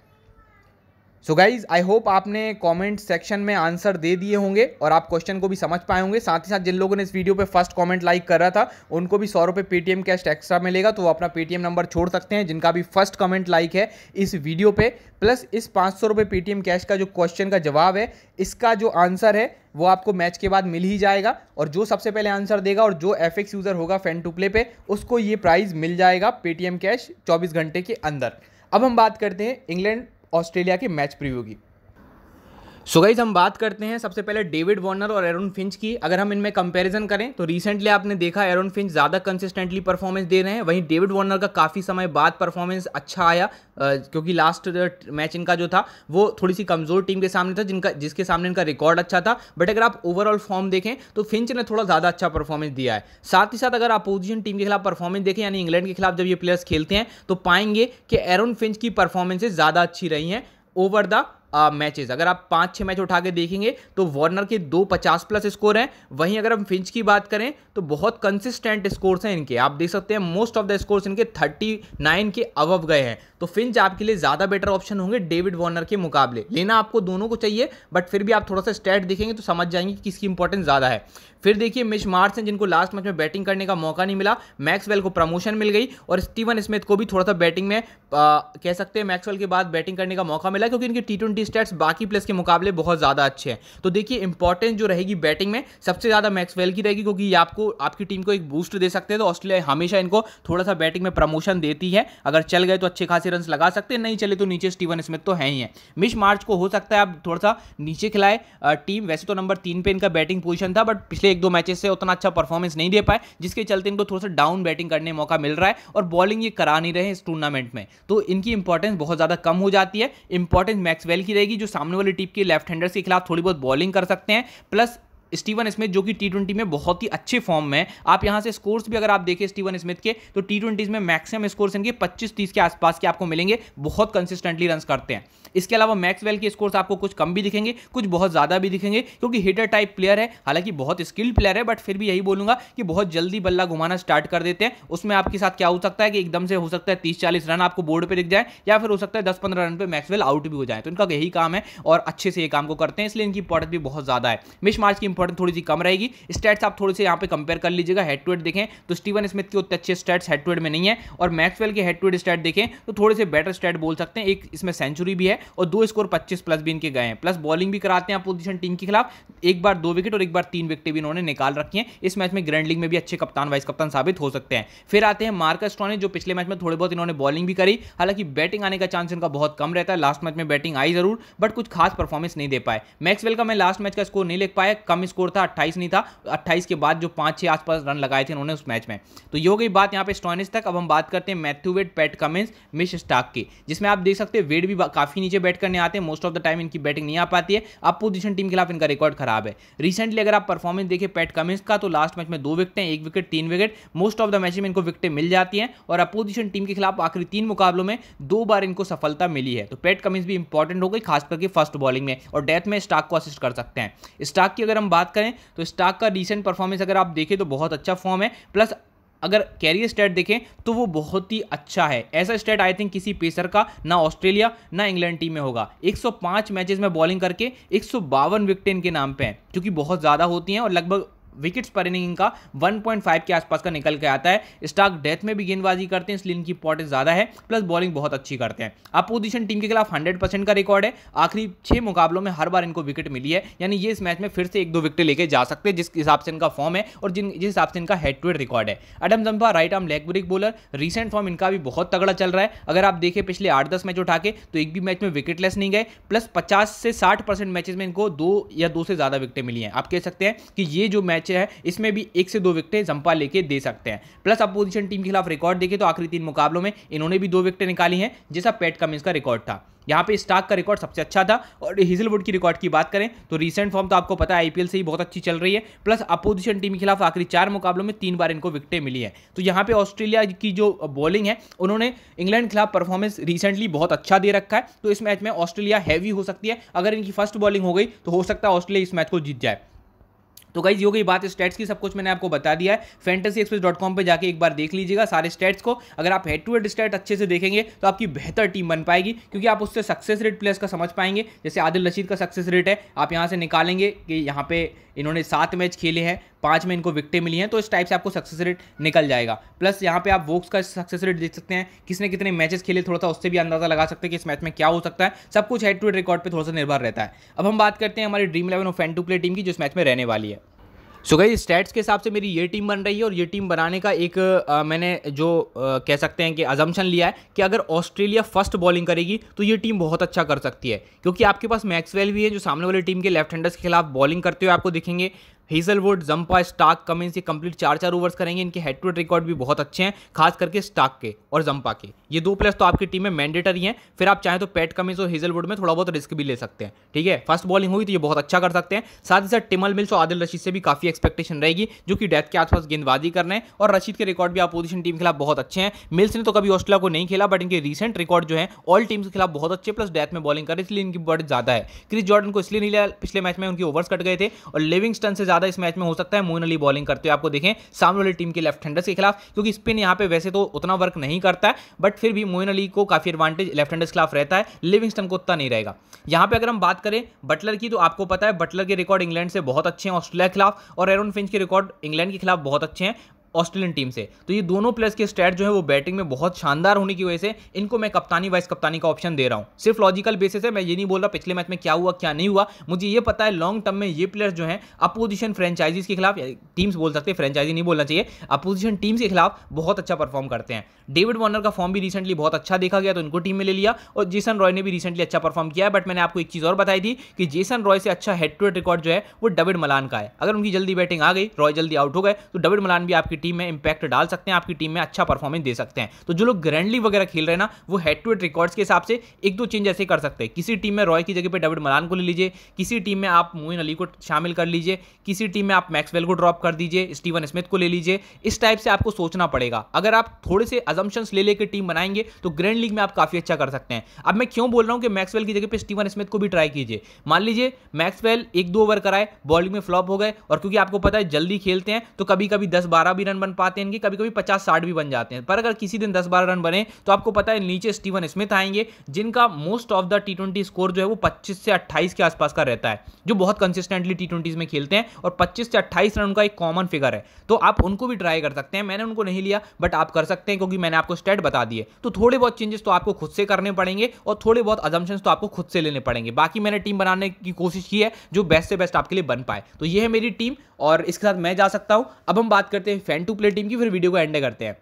सो गाइज आई होप आपने कमेंट सेक्शन में आंसर दे दिए होंगे और आप क्वेश्चन को भी समझ पाए होंगे साथ ही साथ जिन लोगों ने इस वीडियो पे फर्स्ट कमेंट लाइक कर रहा था उनको भी सौ रुपये पेटीएम कैश एक्स्ट्रा मिलेगा तो वो अपना पेटीएम नंबर छोड़ सकते हैं जिनका भी फर्स्ट कमेंट लाइक है इस वीडियो पे प्लस इस पाँच सौ रुपये पेटीएम कैश का जो क्वेश्चन का जवाब है इसका जो आंसर है वो आपको मैच के बाद मिल ही जाएगा और जो सबसे पहले आंसर देगा और जो एफ यूज़र होगा फैन टू प्ले पे उसको ये प्राइज़ मिल जाएगा पेटीएम कैश चौबीस घंटे के अंदर अब हम बात करते हैं इंग्लैंड ऑस्ट्रेलिया के मैच प्रीव्यू की सो so गाइज हम बात करते हैं सबसे पहले डेविड वॉर्नर और एरोन फिंच की अगर हम इनमें कंपैरिजन करें तो रिसेंटली आपने देखा एरोन फिंच ज़्यादा कंसिस्टेंटली परफॉर्मेंस दे रहे हैं वहीं डेविड वॉर्नर का काफ़ी समय बाद परफॉर्मेंस अच्छा आया आ, क्योंकि लास्ट मैच इनका जो था वो थोड़ी सी कमज़ोर टीम के सामने था जिनका जिसके सामने इनका रिकॉर्ड अच्छा था बट अगर आप ओवरऑल फॉर्म देखें तो फिंच ने थोड़ा ज़्यादा अच्छा परफॉर्मेंस दिया है साथ ही साथ अगर अपोजिशन टीम के खिलाफ परफॉर्मेंस देखें यानी इंग्लैंड के खिलाफ जब ये प्लेयर्स खेलते हैं तो पाएंगे कि एरोन फिंच की परफॉर्मेंसेज ज़्यादा अच्छी रही हैं ओवर द मैचेस अगर आप पांच छह मैच उठा के देखेंगे तो वार्नर के दो पचास प्लस स्कोर हैं वहीं अगर हम फिंच की बात करें तो बहुत कंसिस्टेंट स्कोर्स हैं इनके आप देख सकते हैं मोस्ट ऑफ द स्कोर्स इनके थर्टी नाइन के अवव गए हैं तो फिंच आपके लिए ज़्यादा बेटर ऑप्शन होंगे डेविड वार्नर के मुकाबले लेना आपको दोनों को चाहिए बट फिर भी आप थोड़ा सा स्टैट देखेंगे तो समझ जाएंगे कि किसकी इंपॉर्टेंस ज़्यादा है फिर देखिए मिश मार्स हैं जिनको लास्ट मैच में बैटिंग करने का मौका नहीं मिला मैक्सवेल को प्रमोशन मिल गई और स्टीवन स्मिथ को भी थोड़ा सा बैटिंग में आ, कह सकते हैं मैक्सवेल के बाद बैटिंग करने का मौका मिला क्योंकि इनकी टी उनकी स्टेट्स बाकी प्लेस के मुकाबले बहुत ज़्यादा अच्छे हैं तो देखिए इंपॉर्टेंस जो रहेगी बैटिंग में सबसे ज़्यादा मैक्सवेल की रहेगी क्योंकि ये आपको आपकी टीम को एक बूस्ट दे सकते हैं तो ऑस्ट्रेलिया हमेशा इनको थोड़ा सा बैटिंग में प्रमोशन देती है अगर चल गए तो अच्छे खासे रन लगा सकते हैं नहीं चले तो नीचे स्टीवन स्मिथ तो है ही है मिश मार्च को हो सकता है आप थोड़ा सा नीचे खिलाए टीम वैसे तो नंबर तीन पर इनका बैटिंग पोजिशन था बट पिछले एक दो मैचेस से उतना अच्छा परफॉर्मेंस नहीं दे पाए जिसके चलते इनको थोड़ा सा डाउन बैटिंग करने मौका मिल रहा है और बॉलिंग ये करा नहीं रहे इस टूर्नामेंट में तो इनकी इंपॉर्टेंस बहुत ज़्यादा कम हो जाती है इंपॉर्टेंस मैक्सवेल की की रहेगी जो सामने वाली टीम के लेफ्ट हैंडर्स के खिलाफ थोड़ी बहुत बॉलिंग कर सकते हैं प्लस स्टीवन स्मिथ जो कि टी ट्वेंटी में बहुत ही अच्छे फॉर्म में आप यहाँ से स्कोर्स भी अगर आप देखें स्टीवन स्मिथ के तो टी ट्वेंटी में मैक्सिमम स्कोर्स इनके 25-30 के आसपास के आपको मिलेंगे बहुत कंसिस्टेंटली रन करते हैं इसके अलावा मैक्सवेल के स्कोर्स आपको कुछ कम भी दिखेंगे कुछ बहुत ज़्यादा भी दिखेंगे क्योंकि हिटर टाइप प्लेयर है हालांकि बहुत स्किल्ड प्लेयर है बट फिर भी यही बोलूंगा कि बहुत जल्दी बल्ला घुमाना स्टार्ट कर देते हैं उसमें आपके साथ क्या हो सकता है कि एकदम से हो सकता है तीस चालीस रन आपको बोर्ड पर दिख जाए या फिर हो सकता है दस पंद्रह रन पर मैक्सवेल आउट भी हो जाए तो इनका यही काम है और अच्छे से ये काम को करते हैं इसलिए इनकी इंपॉर्टेंस भी बहुत ज़्यादा है मिश मार्च की इंपॉर्टेंट थोड़ी सी कम रहेगी स्टेट्स आप थोड़े से यहाँ पे कंपेयर कर लीजिएगा हेड टू हेड देखें तो स्टीवन स्मिथ के उतने अच्छे स्टेट्स हेड टू हेड में नहीं है और मैक्सवेल के हेड टू हेड स्टेट देखें तो थोड़े से बेटर स्टेट बोल सकते हैं एक इसमें सेंचुरी भी है और दो स्कोर पच्चीस प्लस भी इनके गए हैं प्लस बॉलिंग भी कराते हैं अपोजिशन टीम के खिलाफ एक बार दो विकेट और एक बार तीन विकेट भी इन्होंने निकाल रखी है इस मैच में ग्रैंड लीग में भी अच्छे कप्तान वाइस कप्तान साबित हो सकते हैं फिर आते हैं मार्क टॉने जो पिछले मैच में थोड़े बहुत इन्होंने बॉलिंग भी करी हालांकि बैटिंग आने का चांस इनका बहुत कम रहता है लास्ट मैच में बैटिंग आई जरूर बट कुछ खास परफॉर्मेंस नहीं दे पाए मैक्सवेल का मैं लास्ट मैच का स्कोर नहीं लिख पाया कम स्कोर था अट्ठाईस नहीं था अट्ठाईस के बाद जो पाँच छः आसपास रन लगाए थे उन्होंने उस मैच में तो ये हो गई बात यहाँ पे स्टॉनिस तक अब हम बात करते हैं Matthew Wade Pat Cummins Mitch Starc की जिसमें आप देख सकते हैं वेट भी काफ़ी नीचे बैट करने आते हैं मोस्ट ऑफ द टाइम इनकी बैटिंग नहीं आ पाती है अब पोजिशन टीम के खिलाफ इनका रिकॉर्ड खराब है रिसेंटली अगर आप परफॉर्मेंस देखें पैट कमिंस का तो लास्ट मैच में दो विकटें एक विकेट तीन wicket most of the match में इनको विकटें मिल जाती हैं और अपोजिशन टीम के खिलाफ आखिरी तीन मुकाबलों में दो बार इनको सफलता मिली है तो पैट कमिंस भी इंपॉर्टेंट हो गई खास करके फर्स्ट बॉलिंग में और डेथ में स्टाक को असिस्ट कर सकते हैं स्टाक की अगर हम बात करें तो स्टॉक का रिसेंट परफॉर्मेंस अगर आप देखें तो बहुत अच्छा फॉर्म है प्लस अगर कैरियर स्टेट देखें तो वो बहुत ही अच्छा है ऐसा स्टेट आई थिंक किसी पेसर का ना ऑस्ट्रेलिया ना इंग्लैंड टीम में होगा 105 मैचेस में बॉलिंग करके एक सौ विकेट इनके नाम पे हैं जो कि बहुत ज़्यादा होती हैं और लगभग विकेट्स पर इनिंग का 1.5 के आसपास का निकल के आता है स्टार्क डेथ में भी गेंदबाजी करते हैं इसलिए इनकी इंपॉर्टेंस ज़्यादा है प्लस बॉलिंग बहुत अच्छी करते हैं अपोजिशन टीम के खिलाफ 100 का रिकॉर्ड है आखिरी छः मुकाबलों में हर बार इनको विकेट मिली है यानी ये इस मैच में फिर से एक दो विकेट लेके जा सकते हैं जिस हिसाब से इनका फॉर्म है और जिन जिस हिसाब से इनका हेड टू हेड रिकॉर्ड है Adam Zampa right arm leg break bowler recent form इनका भी बहुत तगड़ा चल रहा है अगर आप देखें पिछले आठ दस मैच उठा के तो एक भी मैच में विकेटलेस नहीं गए प्लस पचास से साठ परसेंट मैचेस में इनको दो या दो से ज़्यादा विकेटें मिली हैं आप कह सकते हैं कि ये जो मैच मैच है इसमें भी एक से दो विकटें जंपा लेके दे सकते हैं प्लस अपोजिशन टीम के खिलाफ रिकॉर्ड देखे तो आखिरी तीन मुकाबलों में इन्होंने भी दो विकटें निकाली हैं जैसा पैट कमिंस का रिकॉर्ड था यहाँ पे स्टार्क का रिकॉर्ड सबसे अच्छा था और हिजलवुड की रिकॉर्ड की बात करें तो रीसेंट फॉर्म तो आपको पता है आईपीएल से ही बहुत अच्छी चल रही है प्लस अपोजिशन टीम के खिलाफ आखिरी चार मुकाबलों में तीन बार इनको विकटें मिली हैं तो यहाँ पे ऑस्ट्रेलिया की जो बॉलिंग है उन्होंने इंग्लैंड के खिलाफ परफॉर्मेंस रिसेंटली बहुत अच्छा दे रखा है तो इस मैच में ऑस्ट्रेलिया हैवी हो सकती है अगर इनकी फर्स्ट बॉलिंग हो गई तो हो सकता है ऑस्ट्रेलिया इस मैच को जीत जाए तो गाइज योगी हो गई बात स्टेट्स की सब कुछ मैंने आपको बता दिया है फैंटेसी एक्सप्रेस डॉट कॉम पर जाकर एक बार देख लीजिएगा सारे स्टेट्स को अगर आप हेड टू हेड स्टेट अच्छे से देखेंगे तो आपकी बेहतर टीम बन पाएगी क्योंकि आप उससे सक्सेस रेट प्लेयर्स का समझ पाएंगे जैसे आदिल रशीद का सक्सेस रेट है आप यहाँ से निकालेंगे कि यहाँ पे इन्होंने सात मैच खेले हैं पाँच में इनको विकटें मिली हैं तो इस टाइप से आपको सक्सेस रेट निकल जाएगा प्लस यहाँ पे आप वोक्स का सक्सेस रेट देख सकते हैं किसने कितने मैचेस खेले थोड़ा सा उससे भी अंदाज़ा लगा सकते हैं कि इस मैच में क्या हो सकता है सब कुछ हेड टू हेड रिकॉर्ड पर थोड़ा सा निर्भर रहता है अब हम बात करते हैं हमारी dream eleven of fan to play team की जो इस मैच में रहने वाली है सो गई स्टैट्स के हिसाब से मेरी ये टीम बन रही है और ये टीम बनाने का एक आ, मैंने जो आ, कह सकते हैं कि अजम्पन लिया है कि अगर ऑस्ट्रेलिया फर्स्ट बॉलिंग करेगी तो ये टीम बहुत अच्छा कर सकती है क्योंकि आपके पास मैक्सवेल भी है जो सामने वाली टीम के लेफ्ट हैंडर्स के खिलाफ बॉलिंग करते हुए आपको दिखेंगे हेजलवुड जंपा स्टाक कमिंस ये कंप्लीट चार चार ओवर्स करेंगे इनके हेड टू हेड रिकॉर्ड भी बहुत अच्छे हैं खास करके स्टाक के और जंपा के ये दो प्लेयर्स तो आपकी टीम में मैंडेटरी हैं फिर आप चाहें तो पैट कमिंस और हेजलवुड में थोड़ा बहुत रिस्क भी ले सकते हैं ठीक है फर्स्ट बॉलिंग हुई तो ये बहुत अच्छा कर सकते हैं साथ ही साथ टिमल मिल्स और आदिल रशीद से भी काफ़ी एक्सपेक्टेशन रहेगी जो कि डेथ के आसपास गेंदबाजी कर रहे हैं और रशीद के रिकॉर्ड भी अपोजिशन टीम के खिलाफ बहुत अच्छे हैं मिल्स ने तो कभी ऑस्ट्रेलिया को नहीं खेला बट इनके रिसेंट रिकॉर्ड जो है ऑल टीम्स के खिलाफ बहुत अच्छे प्लस डेथ में बॉलिंग कर इसलिए इनकी बर्ड ज़्यादा है क्रिस जॉर्डन को इसलिए नहीं लिया पिछले मैच में उनके ओवर्स कट गए थे और लिविंगस्टन से ज़्यादा ज़्यादा इस मैच में हो सकता है मोइन अली बॉलिंग करते हुए आपको देखें सामने वाली टीम के लेफ्ट हैंडर्स के खिलाफ क्योंकि स्पिन यहाँ पे वैसे तो उतना वर्क नहीं करता है बट फिर भी मोइन अली को काफ़ी एडवांटेज लेफ्ट हैंडर्स खिलाफ रहता है लिविंगस्टन को उतना नहीं रहेगा यहाँ पे अगर हम बात करें बटलर की तो आपको पता है बटलर के रिकॉर्ड इंग्लैंड से बहुत अच्छे हैं ऑस्ट्रेलिया के खिलाफ और एरोन फिंच के रिकॉर्ड इंग्लैंड के खिलाफ बहुत अच्छे हैं ऑस्ट्रेलियन टीम से तो ये दोनों प्लेयर्स के स्टैट जो है वो बैटिंग में बहुत शानदार होने की वजह से इनको मैं कप्तानी वाइस कप्तानी का ऑप्शन दे रहा हूँ सिर्फ लॉजिकल बेसिस है मैं ये नहीं बोल रहा पिछले मैच में क्या हुआ क्या नहीं हुआ मुझे ये पता है लॉन्ग टर्म में ये प्लेयर्स जो हैं अपोजिशन फ्रेंचाइजीज के खिलाफ टीम्स बोल सकते हैं फ्रेंचाइजी नहीं बोलना चाहिए अपोजिशन टीम्स के खिलाफ बहुत अच्छा परफॉर्म करते हैं डेविड वॉर्नर का फॉर्म भी रिसेंटली बहुत अच्छा देखा गया तो इनको टीम में ले लिया और जेसन रॉय ने भी रिसेंटली अच्छा परफॉर्म किया है बट मैंने आपको एक चीज़ और बताई थी कि जेसन रॉय से अच्छा हेड टू हेड रिकॉर्ड जो है वो डेविड मलान का है अगर उनकी जल्दी बैटिंग आ गई रॉय जल्दी आउट हो गए तो डेविड मलान भी आपकी टीम में इंपैक्ट डाल सकते हैं आपकी टीम में अच्छा परफॉर्मेंस दे सकते हैं तो जो लोग ग्रैंडली वगैरह खेल रहे हैं ना वो हेड टू हेड रिकॉर्ड्स के हिसाब से एक दो चेंज ऐसे कर सकते हैं किसी टीम में रॉय की जगह पर डेविड मलान को ले लीजिए किसी टीम में आप मोइन अली को शामिल कर लीजिए किसी टीम में आप मैक्सवेल को ड्रॉप कर दीजिए स्टीवन स्मिथ को ले लीजिए इस टाइप से आपको सोचना पड़ेगा अगर आप थोड़े से अजम्पन्स ले लेकर टीम बनाएंगे तो ग्रैंड लीग में आप काफ़ी अच्छा कर सकते हैं अब मैं क्यों बोल रहा हूं कि मैक्सवेल की जगह पर स्टीवन स्मिथ को भी ट्राई कीजिए मान लीजिए मैक्सवेल एक दो ओवर कराए बॉलिंग में फ्लॉप हो गए और क्योंकि आपको पता है जल्दी खेलते हैं तो कभी कभी दस बारह भी रन बन पाते हैं इनकी कभी कभी पचास साठ भी बन जाते हैं पर अगर किसी दिन दस बारह रन बने तो आपको पता है नीचे स्टीवन स्मिथ आएंगे जिनका most of the T score जो है वो पच्चीस से अट्ठाईस के आसपास का रहता है जो बहुत कंसिस्टेंटली टी में खेलते हैं और पच्चीस से अट्ठाईस रन उनका एक कॉमन फिगर है तो आप उनको भी ट्राई कर सकते हैं मैंने उनको नहीं लिया बट आप कर सकते हैं क्योंकि मैंने आपको स्टेट बता दिए तो थोड़े बहुत चेंजेस तो आपको खुद से करने पड़ेंगे और थोड़े बहुत अजम्पन्स तो आपको खुद से लेने पड़ेंगे बाकी मैंने टीम बनाने की कोशिश की है जो बेस्ट से बेस्ट आपके लिए बन पाए तो ये है मेरी टीम और इसके साथ मैं जा सकता हूं अब हम बात करते हैं फैन टू प्ले टीम की फिर वीडियो को एंड करते हैं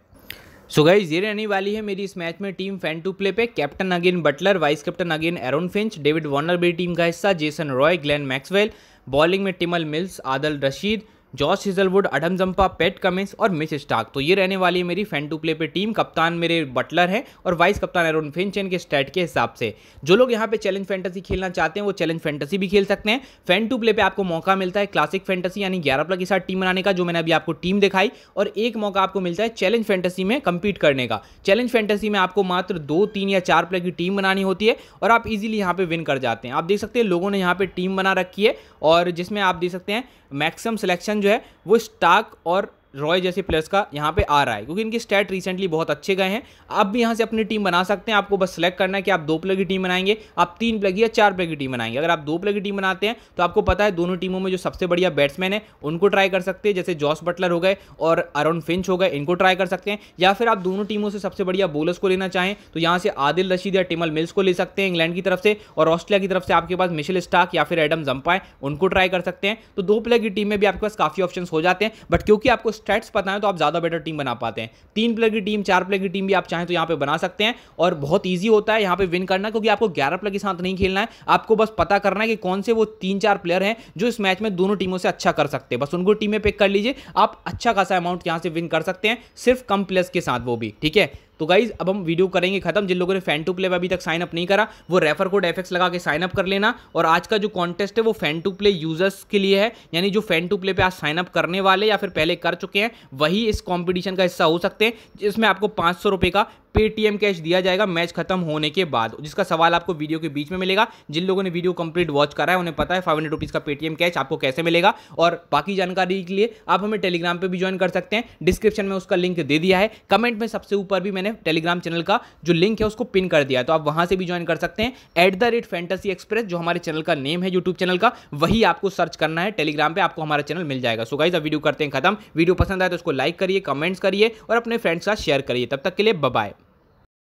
सो गाइज ये रहने वाली है मेरी इस मैच में टीम फैन टू प्ले पे captain again Butler vice captain again Aaron Finch David Warner भी टीम का हिस्सा Jason Roy Glenn Maxwell bowling में Tymal Mills Adil Rashid Josh Hazlewood Adam Zampa Pat Cummins और मिस स्टार्क तो ये रहने वाली है मेरी फैन टू प्ले पे टीम कप्तान मेरे बटलर हैं और वाइस कप्तान एरोन फिनचेन के स्टैट के हिसाब से जो लोग यहाँ पे चैलेंज फैंटेसी खेलना चाहते हैं वो चैलेंज फैंटेसी भी खेल सकते हैं फैन टू प्ले पे आपको मौका मिलता है क्लासिक फैंटेसी यानी ग्यारह प्लग के साथ टीम बनाने का जो मैंने अभी आपको टीम दिखाई और एक मौका आपको मिलता है चैलेंज फैंटेसी में कंपीट करने का चैलेंज फैंटेसी में आपको मात्र दो तीन या चार प्लेयर की टीम बनानी होती है और आप इजिली यहाँ पे विन कर जाते हैं आप देख सकते हैं लोगों ने यहाँ पर टीम बना रखी है और जिसमें आप देख सकते हैं मैक्सिमम सिलेक्शन जो है वो स्टाक और रॉय जैसे प्लेयर्स का यहाँ पे आ रहा है क्योंकि इनके स्टैट रिसेंटली बहुत अच्छे गए हैं आप भी यहाँ से अपनी टीम बना सकते हैं आपको बस सेलेक्ट करना है कि आप दो प्लेयर की टीम बनाएंगे आप तीन प्लेयर या चार प्लेयर की टीम बनाएंगे अगर आप दो प्लेयर की टीम बनाते हैं तो आपको पता है दोनों टीमों में जो सबसे बढ़िया बैट्समैन है उनको ट्राई कर सकते हैं जैसे जॉस बटलर हो गए और अरुण फिंच हो गए इनको ट्राई कर सकते हैं या फिर आप दोनों टीमों से सबसे बढ़िया बोलर्स को लेना चाहें तो यहाँ से आदिल रशीद या टिमल मिल्स को ले सकते हैं इंग्लैंड की तरफ से और ऑस्ट्रेलिया की तरफ से आपके पास मिशेल स्टाक या फिर एडम जंपाए उनको ट्राई कर सकते हैं तो दो प्लेयर की टीम में भी आपके पास काफी ऑप्शन हो जाते हैं बट क्योंकि आपको स्टैट्स पता है तो आप ज़्यादा बेटर टीम बना पाते हैं तीन प्लेयर की टीम चार प्लेयर की टीम भी आप चाहें तो यहाँ पे बना सकते हैं और बहुत ईजी होता है यहाँ पे विन करना क्योंकि आपको ग्यारह प्लेयर के साथ नहीं खेलना है आपको बस पता करना है कि कौन से वो तीन चार प्लेयर हैं जो इस मैच में दोनों टीमों से अच्छा कर सकते हैं बस उनको टीम में पिक कर लीजिए आप अच्छा खासा अमाउंट यहाँ से विन कर सकते हैं सिर्फ कम प्लेयर्स के साथ वो भी ठीक है तो गाइज अब हम वीडियो करेंगे खत्म जिन लोगों ने फैन टू प्ले अभी तक साइन अप नहीं करा वो रेफर कोड एफ लगा के साइन अप कर लेना और आज का जो कॉन्टेस्ट है वो फैन टू प्ले यूजर्स के लिए है यानी जो फैन टू प्ले पे आज साइन अप करने वाले या फिर पहले कर चुके हैं वही इस कॉम्पिटिशन का हिस्सा हो सकते हैं जिसमें आपको पाँच सौ का पेटीएम कैश दिया जाएगा मैच खत्म होने के बाद जिसका सवाल आपको वीडियो के बीच में मिलेगा जिन लोगों ने वीडियो कंप्लीट वॉच करा है उन्हें पता है फाइव हंड्रेड रुपीज़ का पेटीएम कैश आपको कैसे मिलेगा और बाकी जानकारी के लिए आप हमें टेलीग्राम पर भी ज्वाइन कर सकते हैं डिस्क्रिप्शन में उसका लिंक दे दिया है कमेंट में सबसे ऊपर भी मैंने मैंने टेलीग्राम चैनल का जो लिंक है उसको पिन कर दिया तो आप वहां से भी ज्वाइन कर सकते हैं at the rate fantasy express जो हमारे चैनल का नेम है यूट्यूब चैनल का वही आपको सर्च करना है टेलीग्राम पर आपको हमारा चैनल मिल जाएगा सो गाइज अब वीडियो करते हैं खत्म वीडियो पसंद आए तो उसको लाइक करिए कमेंट्स करिए और अपने फ्रेंड्स का शेयर करिए तब तक के लिए बाय